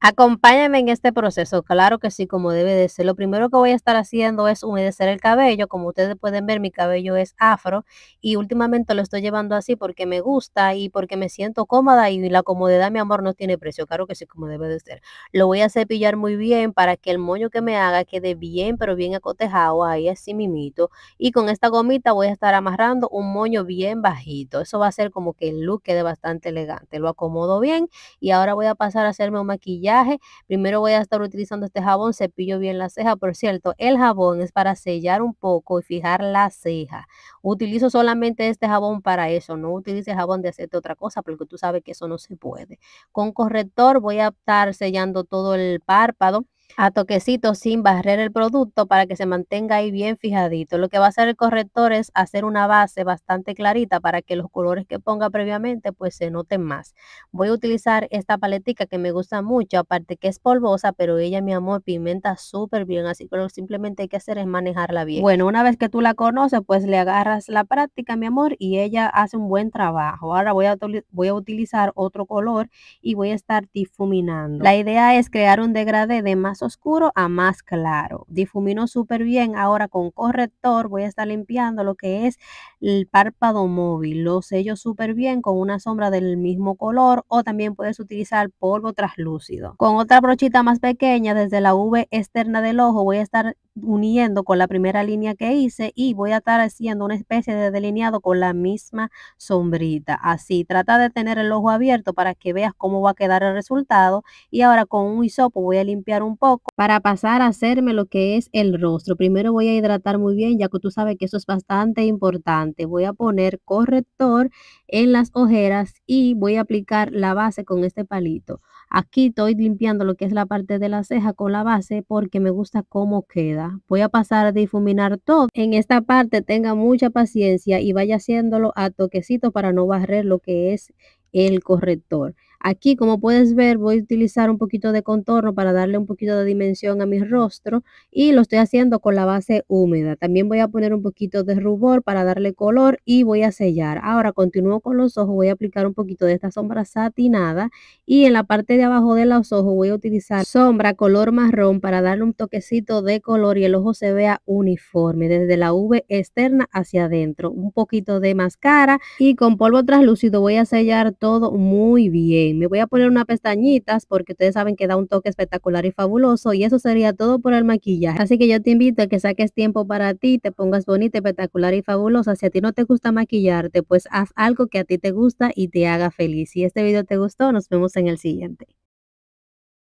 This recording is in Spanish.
Acompáñame en este proceso, claro que sí, como debe de ser. Lo primero que voy a estar haciendo es humedecer el cabello. Como ustedes pueden ver, mi cabello es afro y últimamente lo estoy llevando así porque me gusta y porque me siento cómoda y la comodidad, mi amor, no tiene precio, claro que sí, como debe de ser. Lo voy a cepillar muy bien para que el moño que me haga quede bien, pero bien acotejado, ahí así mimito. Y con esta gomita voy a estar amarrando un moño bien bajito. Eso va a ser como que el look quede bastante elegante. Lo acomodo bien y ahora voy a pasar a hacerme un maquillaje Primero voy a estar utilizando este jabón, cepillo bien la ceja. Por cierto, el jabón es para sellar un poco y fijar la ceja. Utilizo solamente este jabón para eso. No utilice jabón de o otra cosa porque tú sabes que eso no se puede. Con corrector voy a estar sellando todo el párpado a toquecito sin barrer el producto para que se mantenga ahí bien fijadito. Lo que va a hacer el corrector es hacer una base bastante clarita para que los colores que ponga previamente pues se noten más. Voy a utilizar esta paletica que me gusta mucho, aparte que es polvosa, pero ella mi amor pimenta súper bien, así que lo que simplemente hay que hacer es manejarla bien. Bueno, una vez que tú la conoces pues le agarras la práctica mi amor y ella hace un buen trabajo. Ahora voy a, voy a utilizar otro color y voy a estar difuminando. La idea es crear un degradé de más oscuro a más claro. Difuminó súper bien. Ahora con corrector voy a estar limpiando lo que es el párpado móvil. Lo sello súper bien con una sombra del mismo color o también puedes utilizar polvo traslúcido. Con otra brochita más pequeña desde la V externa del ojo voy a estar uniendo con la primera línea que hice y voy a estar haciendo una especie de delineado con la misma sombrita. Así, trata de tener el ojo abierto para que veas cómo va a quedar el resultado. Y ahora con un hisopo voy a limpiar un poco para pasar a hacerme lo que es el rostro. Primero voy a hidratar muy bien, ya que tú sabes que eso es bastante importante. Voy a poner corrector en las ojeras y voy a aplicar la base con este palito. Aquí estoy limpiando lo que es la parte de la ceja con la base porque me gusta cómo queda voy a pasar a difuminar todo. En esta parte tenga mucha paciencia y vaya haciéndolo a toquecito para no barrer lo que es el corrector. Aquí, como puedes ver, voy a utilizar un poquito de contorno para darle un poquito de dimensión a mi rostro y lo estoy haciendo con la base húmeda. También voy a poner un poquito de rubor para darle color y voy a sellar. Ahora continúo con los ojos, voy a aplicar un poquito de esta sombra satinada y en la parte de abajo de los ojos voy a utilizar sombra color marrón para darle un toquecito de color y el ojo se vea uniforme desde la V externa hacia adentro. Un poquito de máscara y con polvo translúcido voy a sellar todo muy bien me voy a poner unas pestañitas porque ustedes saben que da un toque espectacular y fabuloso y eso sería todo por el maquillaje. Así que yo te invito a que saques tiempo para ti, te pongas bonita, espectacular y fabulosa. Si a ti no te gusta maquillarte, pues haz algo que a ti te gusta y te haga feliz. Si este video te gustó, nos vemos en el siguiente.